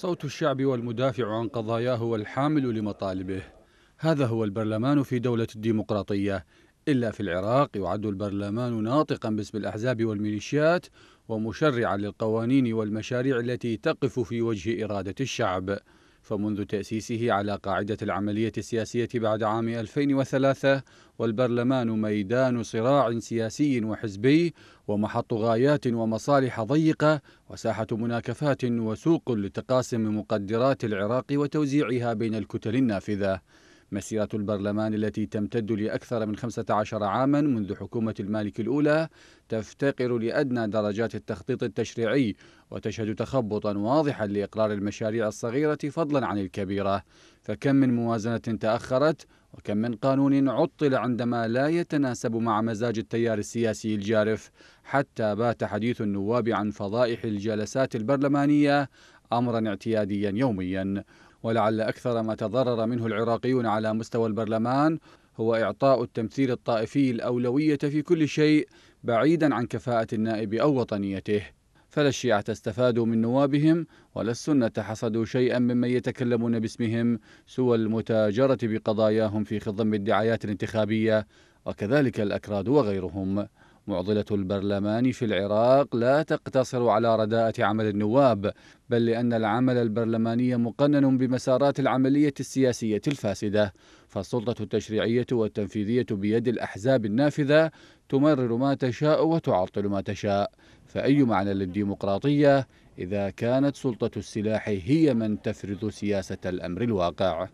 صوت الشعب والمدافع عن قضاياه والحامل لمطالبه هذا هو البرلمان في دولة الديمقراطية إلا في العراق يعد البرلمان ناطقا باسم الأحزاب والميليشيات ومشرعا للقوانين والمشاريع التي تقف في وجه إرادة الشعب فمنذ تأسيسه على قاعدة العملية السياسية بعد عام 2003 والبرلمان ميدان صراع سياسي وحزبي ومحط غايات ومصالح ضيقة وساحة مناكفات وسوق لتقاسم مقدرات العراق وتوزيعها بين الكتل النافذة مسيرة البرلمان التي تمتد لأكثر من 15 عاما منذ حكومة المالك الأولى تفتقر لأدنى درجات التخطيط التشريعي وتشهد تخبطا واضحا لإقرار المشاريع الصغيرة فضلا عن الكبيرة فكم من موازنة تأخرت وكم من قانون عطل عندما لا يتناسب مع مزاج التيار السياسي الجارف حتى بات حديث النواب عن فضائح الجلسات البرلمانية أمرا اعتياديا يوميا ولعل أكثر ما تضرر منه العراقيون على مستوى البرلمان هو إعطاء التمثيل الطائفي الأولوية في كل شيء بعيدا عن كفاءة النائب أو وطنيته فلا الشيعة استفادوا من نوابهم ولا السنة حصدوا شيئا ممن يتكلمون باسمهم سوى المتاجرة بقضاياهم في خضم الدعايات الانتخابية وكذلك الأكراد وغيرهم معضلة البرلمان في العراق لا تقتصر على رداءة عمل النواب بل لأن العمل البرلماني مقنن بمسارات العملية السياسية الفاسدة فالسلطة التشريعية والتنفيذية بيد الأحزاب النافذة تمرر ما تشاء وتعطل ما تشاء فأي معنى للديمقراطية إذا كانت سلطة السلاح هي من تفرض سياسة الأمر الواقع